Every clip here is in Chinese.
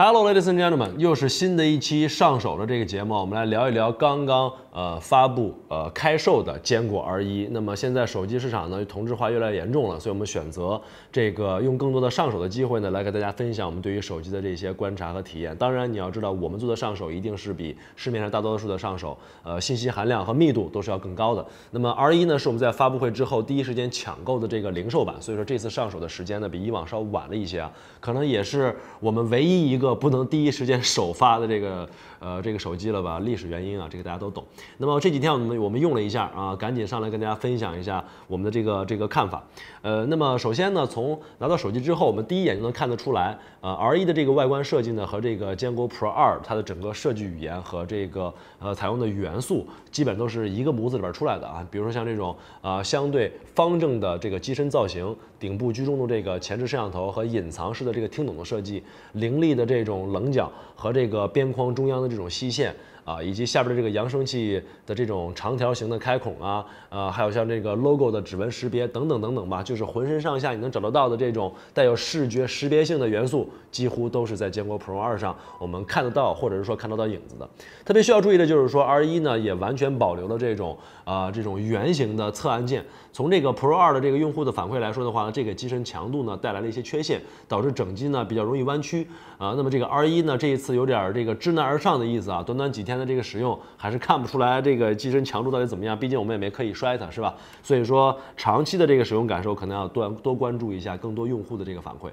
Hello, ladies and gentlemen！又是新的一期上手的这个节目，我们来聊一聊刚刚。呃，发布呃开售的坚果 r 一。那么现在手机市场呢同质化越来越严重了，所以我们选择这个用更多的上手的机会呢来给大家分享我们对于手机的这些观察和体验。当然你要知道，我们做的上手一定是比市面上大多数的上手，呃信息含量和密度都是要更高的。那么 r 一呢是我们在发布会之后第一时间抢购的这个零售版，所以说这次上手的时间呢比以往稍晚了一些啊，可能也是我们唯一一个不能第一时间首发的这个呃这个手机了吧，历史原因啊，这个大家都懂。那么这几天我们我们用了一下啊，赶紧上来跟大家分享一下我们的这个这个看法。呃，那么首先呢，从拿到手机之后，我们第一眼就能看得出来，呃，R1 的这个外观设计呢，和这个坚果 Pro 二它的整个设计语言和这个呃采用的元素，基本都是一个模子里边出来的啊。比如说像这种啊相对方正的这个机身造型。顶部居中的这个前置摄像头和隐藏式的这个听筒的设计，凌厉的这种棱角和这个边框中央的这种细线啊，以及下边的这个扬声器的这种长条形的开孔啊，呃，还有像这个 logo 的指纹识别等等等等吧，就是浑身上下你能找得到的这种带有视觉识别性的元素，几乎都是在坚果 Pro 二上我们看得到，或者是说看得到影子的。特别需要注意的就是说 R 一呢，也完全保留了这种呃这种圆形的侧按键。从这个 Pro 二的这个用户的反馈来说的话。这个机身强度呢，带来了一些缺陷，导致整机呢比较容易弯曲啊。那么这个 R1 呢，这一次有点这个知难而上的意思啊。短短几天的这个使用，还是看不出来这个机身强度到底怎么样。毕竟我们也没刻意摔它，是吧？所以说，长期的这个使用感受，可能要多多关注一下更多用户的这个反馈。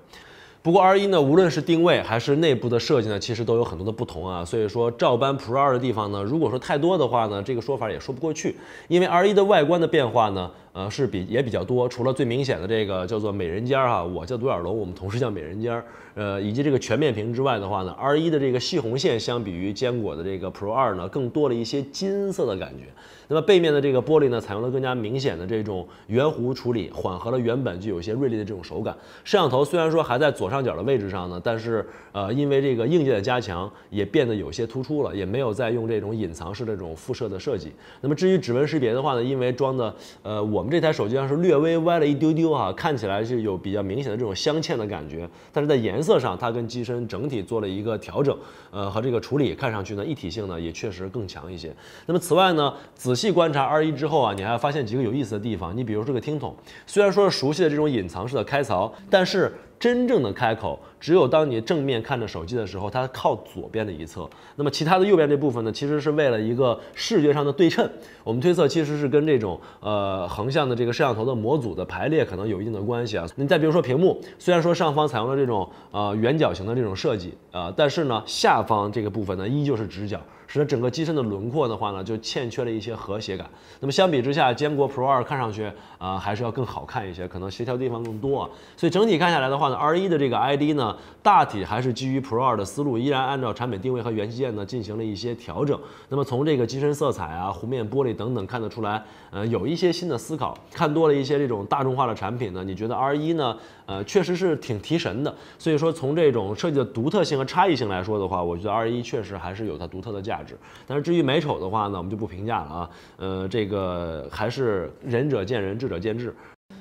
不过 R1 呢，无论是定位还是内部的设计呢，其实都有很多的不同啊。所以说，照搬 Pro2 的地方呢，如果说太多的话呢，这个说法也说不过去。因为 R1 的外观的变化呢。呃，是比也比较多，除了最明显的这个叫做美人尖儿哈，我叫独眼龙，我们同事叫美人尖儿，呃，以及这个全面屏之外的话呢，R1 的这个细红线相比于坚果的这个 Pro 二呢，更多了一些金色的感觉。那么背面的这个玻璃呢，采用了更加明显的这种圆弧处理，缓和了原本就有些锐利的这种手感。摄像头虽然说还在左上角的位置上呢，但是呃，因为这个硬件的加强，也变得有些突出了，也没有再用这种隐藏式这种副摄的设计。那么至于指纹识别的话呢，因为装的呃我。我们这台手机上是略微歪了一丢丢啊，看起来是有比较明显的这种镶嵌的感觉，但是在颜色上，它跟机身整体做了一个调整，呃，和这个处理，看上去呢，一体性呢也确实更强一些。那么此外呢，仔细观察 R 一之后啊，你还要发现几个有意思的地方。你比如说这个听筒，虽然说是熟悉的这种隐藏式的开槽，但是真正的开口。只有当你正面看着手机的时候，它靠左边的一侧，那么其他的右边这部分呢，其实是为了一个视觉上的对称。我们推测，其实是跟这种呃横向的这个摄像头的模组的排列可能有一定的关系啊。你再比如说屏幕，虽然说上方采用了这种呃圆角形的这种设计啊，但是呢，下方这个部分呢依旧是直角。使得整个机身的轮廓的话呢，就欠缺了一些和谐感。那么相比之下，坚果 Pro 二看上去啊还是要更好看一些，可能协调地方更多啊。所以整体看下来的话呢，R 1的这个 ID 呢，大体还是基于 Pro 二的思路，依然按照产品定位和元器件呢进行了一些调整。那么从这个机身色彩啊、弧面玻璃等等看得出来，呃，有一些新的思考。看多了一些这种大众化的产品呢，你觉得 R 1呢，呃，确实是挺提神的。所以说从这种设计的独特性和差异性来说的话，我觉得 R 1确实还是有它独特的价值。但是至于美丑的话呢，我们就不评价了啊。呃，这个还是仁者见仁，智者见智。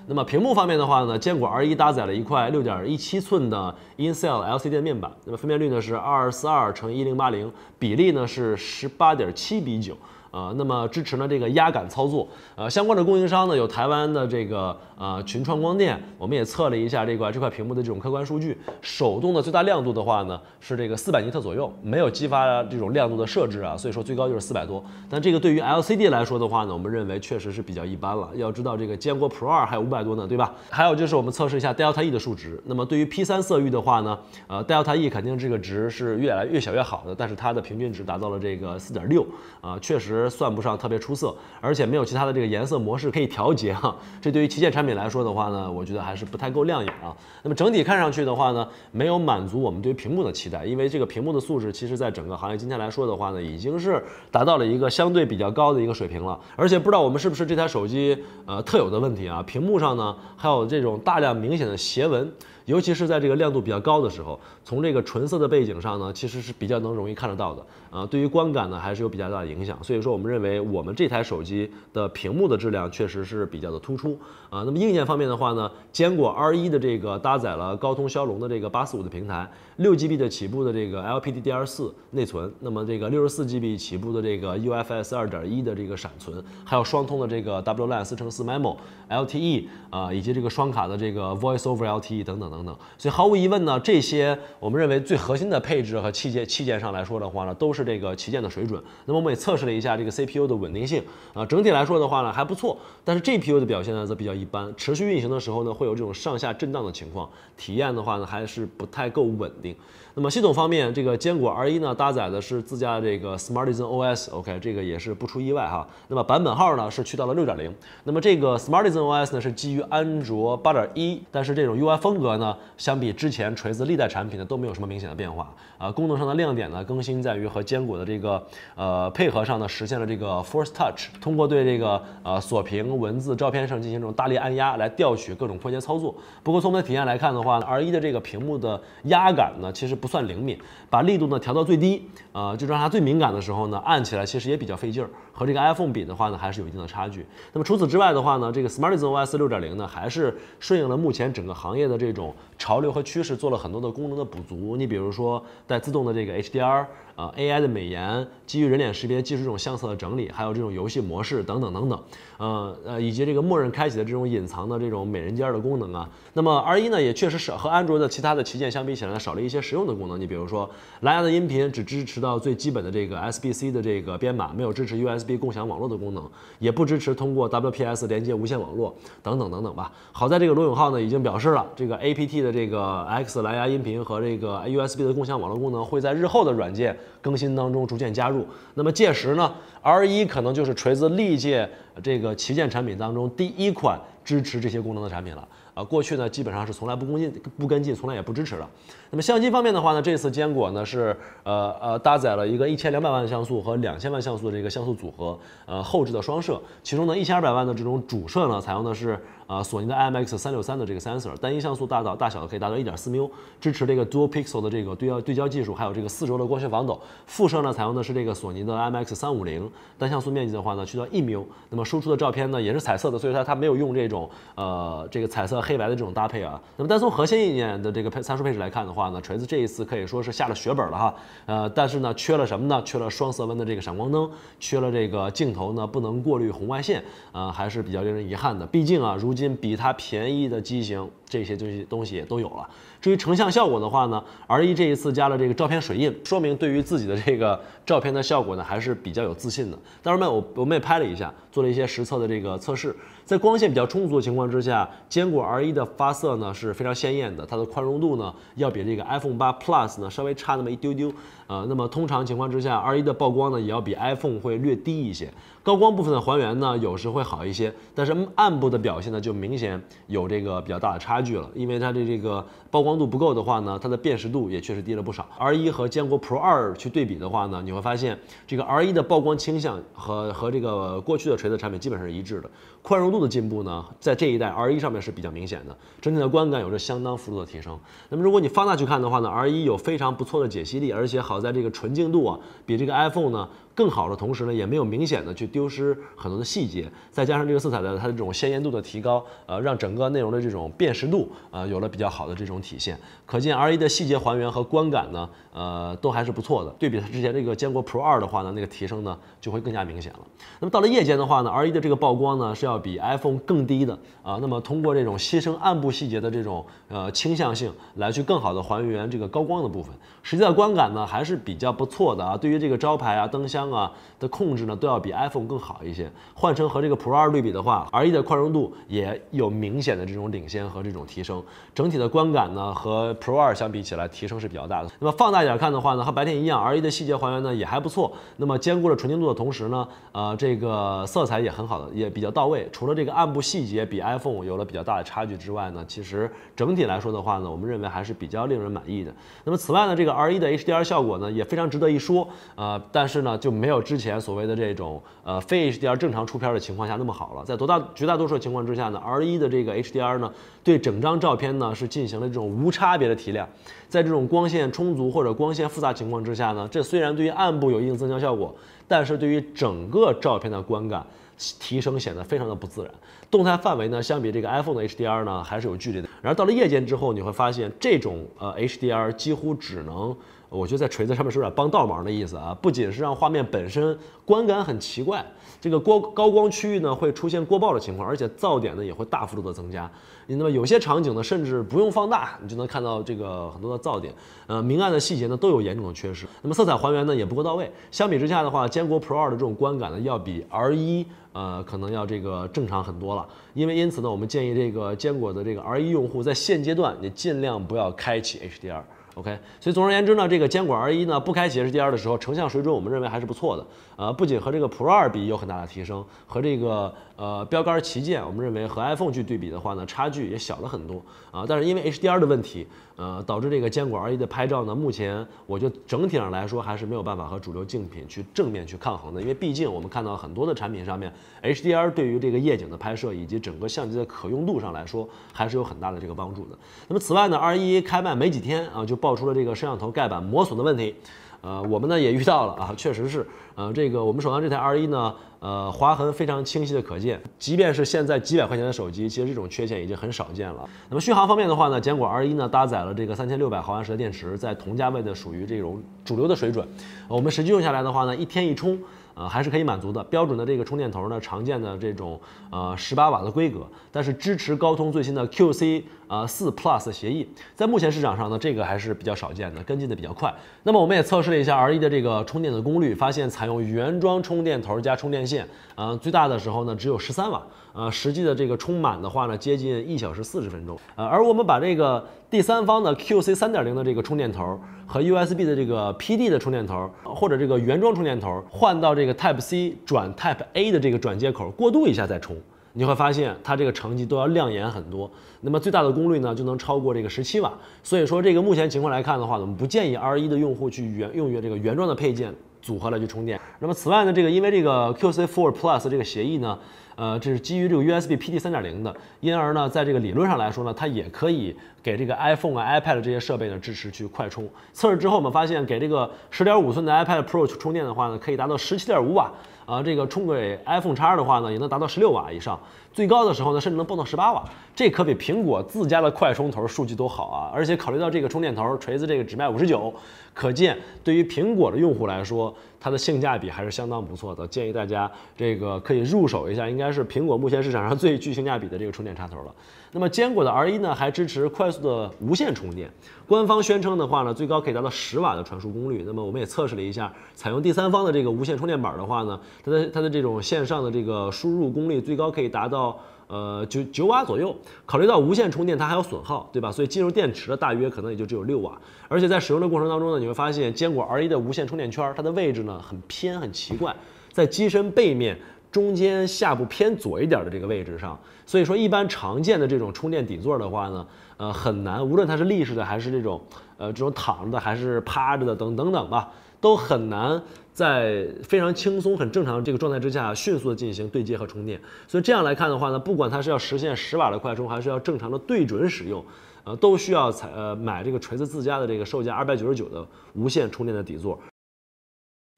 那么屏幕方面的话呢，坚果 R1 搭载了一块6.17寸的 Incell LCD 面板，那么分辨率呢是242乘1080，比例呢是18.7比9啊。那么支持呢这个压感操作，呃，相关的供应商呢有台湾的这个。啊，群创光电，我们也测了一下这块这块屏幕的这种客观数据，手动的最大亮度的话呢，是这个四百尼特左右，没有激发这种亮度的设置啊，所以说最高就是四百多。但这个对于 LCD 来说的话呢，我们认为确实是比较一般了。要知道这个坚果 Pro 二还有五百多呢，对吧？还有就是我们测试一下 Delta E 的数值。那么对于 P3 色域的话呢，呃，Delta E 肯定这个值是越来越小越好的，但是它的平均值达到了这个四点六啊，确实算不上特别出色，而且没有其他的这个颜色模式可以调节哈。这对于旗舰产品。来说的话呢，我觉得还是不太够亮眼啊。那么整体看上去的话呢，没有满足我们对于屏幕的期待，因为这个屏幕的素质，其实，在整个行业今天来说的话呢，已经是达到了一个相对比较高的一个水平了。而且不知道我们是不是这台手机呃特有的问题啊，屏幕上呢还有这种大量明显的斜纹。尤其是在这个亮度比较高的时候，从这个纯色的背景上呢，其实是比较能容易看得到的啊。对于观感呢，还是有比较大的影响。所以说，我们认为我们这台手机的屏幕的质量确实是比较的突出啊。那么硬件方面的话呢，坚果 R1 的这个搭载了高通骁龙的这个八四五的平台，六 GB 的起步的这个 LPDDR 四内存，那么这个六十四 GB 起步的这个 UFS 二点一的这个闪存，还有双通的这个 WLAN 四乘四 MIMO、LTE 啊，以及这个双卡的这个 Voice over LTE 等等。等等，所以毫无疑问呢，这些我们认为最核心的配置和器件器件上来说的话呢，都是这个旗舰的水准。那么我们也测试了一下这个 CPU 的稳定性啊，整体来说的话呢还不错，但是 GPU 的表现呢则比较一般，持续运行的时候呢会有这种上下震荡的情况，体验的话呢还是不太够稳定。那么系统方面，这个坚果 R1 呢搭载的是自家这个 Smartisan OS，OK，这个也是不出意外哈。那么版本号呢是去到了6.0，那么这个 Smartisan OS 呢是基于安卓8.1，但是这种 UI 风格呢。相比之前锤子历代产品呢都没有什么明显的变化，呃，功能上的亮点呢更新在于和坚果的这个呃配合上呢实现了这个 Force Touch，通过对这个呃锁屏文字照片上进行这种大力按压来调取各种快捷操作。不过从我们的体验来看的话，R1 的这个屏幕的压感呢其实不算灵敏，把力度呢调到最低，呃，就让它最敏感的时候呢按起来其实也比较费劲儿。和这个 iPhone 比的话呢，还是有一定的差距。那么除此之外的话呢，这个 Smartisan OS 六点零呢，还是顺应了目前整个行业的这种。潮流和趋势做了很多的功能的补足，你比如说带自动的这个 HDR，呃 AI 的美颜，基于人脸识别技术这种相册的整理，还有这种游戏模式等等等等，呃呃以及这个默认开启的这种隐藏的这种美人尖的功能啊。那么 R 1呢也确实是和安卓的其他的旗舰相比起来呢少了一些实用的功能，你比如说蓝牙的音频只支持到最基本的这个 SBC 的这个编码，没有支持 USB 共享网络的功能，也不支持通过 WPS 连接无线网络等等等等吧。好在这个罗永浩呢已经表示了这个 APT 的。这个 X 蓝牙音频和这个 USB 的共享网络功能会在日后的软件更新当中逐渐加入。那么届时呢，R 1可能就是锤子历届这个旗舰产品当中第一款支持这些功能的产品了。啊，过去呢基本上是从来不跟进、不跟进，从来也不支持的。那么相机方面的话呢，这次坚果呢是呃呃搭载了一个一千两百万像素和两千万像素的这个像素组合，呃后置的双摄，其中呢一千二百万的这种主摄呢采用的是。啊，索尼的 IMX 三六三的这个 sensor，单一像素大到大小可以达到一点四缪，支持这个 dual pixel 的这个对焦对焦技术，还有这个四轴的光学防抖。副摄呢采用的是这个索尼的 IMX 三五零，单像素面积的话呢去到一缪。那么输出的照片呢也是彩色的，所以它它没有用这种呃这个彩色黑白的这种搭配啊。那么单从核心硬件的这个配参数配置来看的话呢，锤子这一次可以说是下了血本了哈。呃，但是呢缺了什么呢？缺了双色温的这个闪光灯，缺了这个镜头呢不能过滤红外线，呃还是比较令人遗憾的。毕竟啊如进比它便宜的机型，这些东西东西也都有了。至于成像效果的话呢，R1 这一次加了这个照片水印，说明对于自己的这个照片的效果呢还是比较有自信的。当然我我们也拍了一下，做了一些实测的这个测试，在光线比较充足的情况之下，坚果 R1 的发色呢是非常鲜艳的，它的宽容度呢要比这个 iPhone 8 Plus 呢稍微差那么一丢丢。呃，那么通常情况之下，R1 的曝光呢也要比 iPhone 会略低一些，高光部分的还原呢有时会好一些，但是暗部的表现呢就明显有这个比较大的差距了，因为它的这个。曝光度不够的话呢，它的辨识度也确实低了不少。r 一和坚果 Pro 二去对比的话呢，你会发现这个 r 一的曝光倾向和和这个过去的锤子产品基本上是一致的。宽容度的进步呢，在这一代 R1 上面是比较明显的，整体的观感有着相当幅度的提升。那么如果你放大去看的话呢，R1 有非常不错的解析力，而且好在这个纯净度啊，比这个 iPhone 呢更好的同时呢，也没有明显的去丢失很多的细节。再加上这个色彩的它的这种鲜艳度的提高，呃，让整个内容的这种辨识度呃有了比较好的这种体现。可见 R1 的细节还原和观感呢，呃，都还是不错的。对比它之前这个坚果 Pro 2的话呢，那个提升呢就会更加明显了。那么到了夜间的话呢，R1 的这个曝光呢是要要比 iPhone 更低的啊，那么通过这种牺牲暗部细节的这种呃倾向性来去更好的还原这个高光的部分，实际的观感呢还是比较不错的啊。对于这个招牌啊、灯箱啊的控制呢，都要比 iPhone 更好一些。换成和这个 Pro 二对比的话，R 1的宽容度也有明显的这种领先和这种提升，整体的观感呢和 Pro 二相比起来提升是比较大的。那么放大一点看的话呢，和白天一样，R 1的细节还原呢也还不错。那么兼顾了纯净度的同时呢，呃，这个色彩也很好的也比较到位。除了这个暗部细节比 iPhone 有了比较大的差距之外呢，其实整体来说的话呢，我们认为还是比较令人满意的。那么此外呢，这个 R1 的 HDR 效果呢也非常值得一说。呃，但是呢就没有之前所谓的这种呃非 HDR 正常出片的情况下那么好了。在多大绝大多数情况之下呢，R1 的这个 HDR 呢对整张照片呢是进行了这种无差别的提亮。在这种光线充足或者光线复杂情况之下呢，这虽然对于暗部有一定增强效果，但是对于整个照片的观感。提升显得非常的不自然，动态范围呢，相比这个 iPhone 的 HDR 呢，还是有距离的。然后到了夜间之后，你会发现这种呃 HDR 几乎只能。我觉得在锤子上面是有点帮倒忙的意思啊，不仅是让画面本身观感很奇怪，这个光高光区域呢会出现过曝的情况，而且噪点呢也会大幅度的增加。那么有些场景呢，甚至不用放大，你就能看到这个很多的噪点，呃，明暗的细节呢都有严重的缺失。那么色彩还原呢也不够到位。相比之下的话，坚果 Pro 的这种观感呢要比 R1，呃，可能要这个正常很多了。因为因此呢，我们建议这个坚果的这个 R1 用户在现阶段，你尽量不要开启 HDR。OK，所以总而言之呢，这个坚果 R1 呢不开启 HDR 的时候，成像水准我们认为还是不错的。呃，不仅和这个 Pro2 比有很大的提升，和这个呃标杆旗舰，我们认为和 iPhone 去对比的话呢，差距也小了很多。啊，但是因为 HDR 的问题，呃，导致这个坚果 R1 的拍照呢，目前我觉得整体上来说还是没有办法和主流竞品去正面去抗衡的。因为毕竟我们看到很多的产品上面，HDR 对于这个夜景的拍摄以及整个相机的可用度上来说，还是有很大的这个帮助的。那么此外呢，R1 开卖没几天啊，就爆出了这个摄像头盖板磨损的问题，呃，我们呢也遇到了啊，确实是，呃，这个我们手上这台 R 一呢，呃，划痕非常清晰的可见，即便是现在几百块钱的手机，其实这种缺陷已经很少见了。那么续航方面的话呢，坚果 R 一呢搭载了这个三千六百毫安时的电池，在同价位的属于这种主流的水准，我们实际用下来的话呢，一天一充。呃，还是可以满足的。标准的这个充电头呢，常见的这种呃十八瓦的规格，但是支持高通最新的 QC 呃四 Plus 协议，在目前市场上呢，这个还是比较少见的，跟进的比较快。那么我们也测试了一下 R 1的这个充电的功率，发现采用原装充电头加充电线，呃最大的时候呢只有十三瓦。呃，实际的这个充满的话呢，接近一小时四十分钟。呃，而我们把这个第三方的 QC 三点零的这个充电头和 USB 的这个 PD 的充电头，或者这个原装充电头换到这个 Type C 转 Type A 的这个转接口过渡一下再充，你会发现它这个成绩都要亮眼很多。那么最大的功率呢，就能超过这个十七瓦。所以说，这个目前情况来看的话，我们不建议 R1 的用户去原用于这个原装的配件组合来去充电。那么此外呢，这个因为这个 QC Four Plus 这个协议呢。呃，这是基于这个 USB PD 三点零的，因而呢，在这个理论上来说呢，它也可以给这个 iPhone 啊、iPad 这些设备呢支持去快充。测试之后，我们发现给这个十点五寸的 iPad Pro 充电的话呢，可以达到十七点五瓦。啊，这个充给 i p h o n e x 的话呢，也能达到十六瓦以上，最高的时候呢，甚至能蹦到十八瓦，这可比苹果自家的快充头数据都好啊！而且考虑到这个充电头锤子这个只卖五十九，可见对于苹果的用户来说，它的性价比还是相当不错的。建议大家这个可以入手一下，应该是苹果目前市场上最具性价比的这个充电插头了。那么坚果的 R1 呢，还支持快速的无线充电。官方宣称的话呢，最高可以达到十瓦的传输功率。那么我们也测试了一下，采用第三方的这个无线充电板的话呢，它的它的这种线上的这个输入功率最高可以达到呃九九瓦左右。考虑到无线充电它还有损耗，对吧？所以进入电池的大约可能也就只有六瓦。而且在使用的过程当中呢，你会发现坚果 R1 的无线充电圈它的位置呢很偏很奇怪，在机身背面。中间下部偏左一点的这个位置上，所以说一般常见的这种充电底座的话呢，呃，很难，无论它是立式的还是这种，呃，这种躺着的还是趴着的，等等等吧，都很难在非常轻松、很正常的这个状态之下迅速的进行对接和充电。所以这样来看的话呢，不管它是要实现十瓦的快充，还是要正常的对准使用，呃，都需要采呃买这个锤子自家的这个售价二百九十九的无线充电的底座。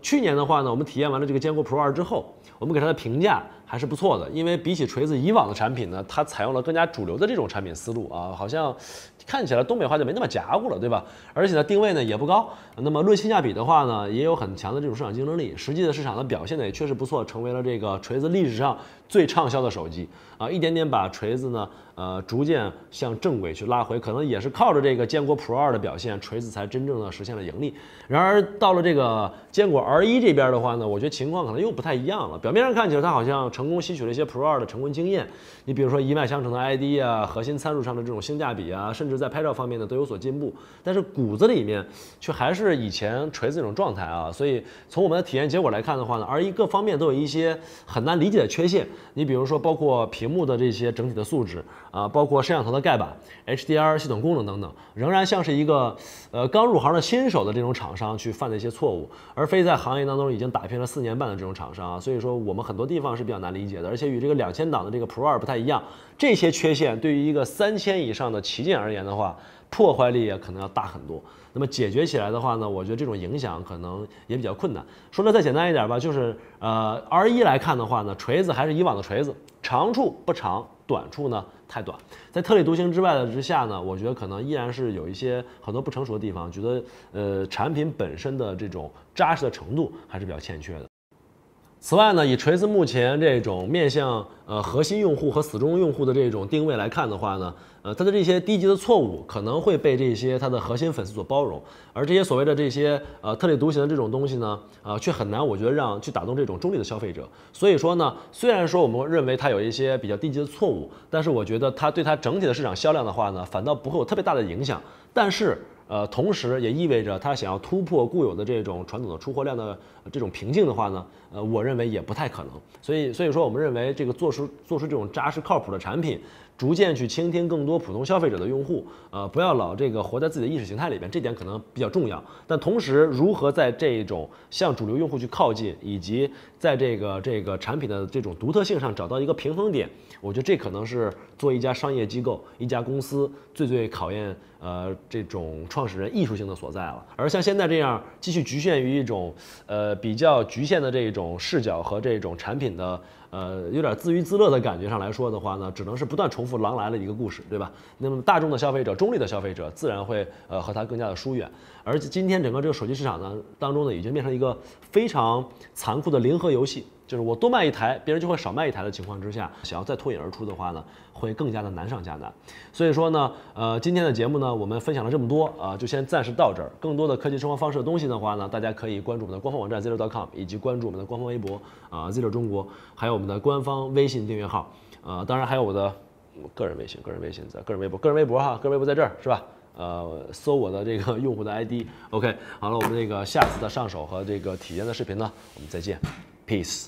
去年的话呢，我们体验完了这个坚果 Pro 2之后，我们给它的评价。还是不错的，因为比起锤子以往的产品呢，它采用了更加主流的这种产品思路啊，好像看起来东北话就没那么夹固了，对吧？而且呢，定位呢也不高，那么论性价比的话呢，也有很强的这种市场竞争力。实际的市场的表现呢也确实不错，成为了这个锤子历史上最畅销的手机啊，一点点把锤子呢呃逐渐向正轨去拉回，可能也是靠着这个坚果 Pro 2的表现，锤子才真正的实现了盈利。然而到了这个坚果 R1 这边的话呢，我觉得情况可能又不太一样了。表面上看起来它好像。成功吸取了一些 Pro 二的成功经验，你比如说一脉相承的 ID 啊，核心参数上的这种性价比啊，甚至在拍照方面呢都有所进步，但是骨子里面却还是以前锤子这种状态啊。所以从我们的体验结果来看的话呢，而一各方面都有一些很难理解的缺陷。你比如说包括屏幕的这些整体的素质啊，包括摄像头的盖板、HDR 系统功能等等，仍然像是一个呃刚入行的新手的这种厂商去犯的一些错误，而非在行业当中已经打拼了四年半的这种厂商啊。所以说我们很多地方是比较难。难理解的，而且与这个两千档的这个 Pro 二不太一样。这些缺陷对于一个三千以上的旗舰而言的话，破坏力也可能要大很多。那么解决起来的话呢，我觉得这种影响可能也比较困难。说的再简单一点吧，就是呃，R 一来看的话呢，锤子还是以往的锤子，长处不长，短处呢太短。在特立独行之外的之下呢，我觉得可能依然是有一些很多不成熟的地方，觉得呃，产品本身的这种扎实的程度还是比较欠缺的。此外呢，以锤子目前这种面向呃核心用户和死忠用户的这种定位来看的话呢，呃，它的这些低级的错误可能会被这些它的核心粉丝所包容，而这些所谓的这些呃特立独行的这种东西呢，啊，却很难我觉得让去打动这种中立的消费者。所以说呢，虽然说我们认为它有一些比较低级的错误，但是我觉得它对它整体的市场销量的话呢，反倒不会有特别大的影响。但是呃，同时也意味着他想要突破固有的这种传统的出货量的这种瓶颈的话呢，呃，我认为也不太可能。所以，所以说，我们认为这个做出做出这种扎实靠谱的产品。逐渐去倾听更多普通消费者的用户，呃，不要老这个活在自己的意识形态里边，这点可能比较重要。但同时，如何在这种向主流用户去靠近，以及在这个这个产品的这种独特性上找到一个平衡点，我觉得这可能是做一家商业机构、一家公司最最考验呃这种创始人艺术性的所在了。而像现在这样继续局限于一种呃比较局限的这种视角和这种产品的。呃，有点自娱自乐的感觉上来说的话呢，只能是不断重复狼来了一个故事，对吧？那么大众的消费者、中立的消费者，自然会呃和他更加的疏远。而今天整个这个手机市场呢当中呢，已经变成一个非常残酷的零和游戏。就是我多卖一台，别人就会少卖一台的情况之下，想要再脱颖而出的话呢，会更加的难上加难。所以说呢，呃，今天的节目呢，我们分享了这么多啊，就先暂时到这儿。更多的科技生活方式的东西的话呢，大家可以关注我们的官方网站 zero.com，以及关注我们的官方微博啊，zero 中国，还有我们的官方微信订阅号啊，当然还有我的个人微信，个人微信在，个人微博，个人微博哈，个人微博在这儿是吧？呃，搜我的这个用户的 ID。OK，好了，我们那个下次的上手和这个体验的视频呢，我们再见，peace。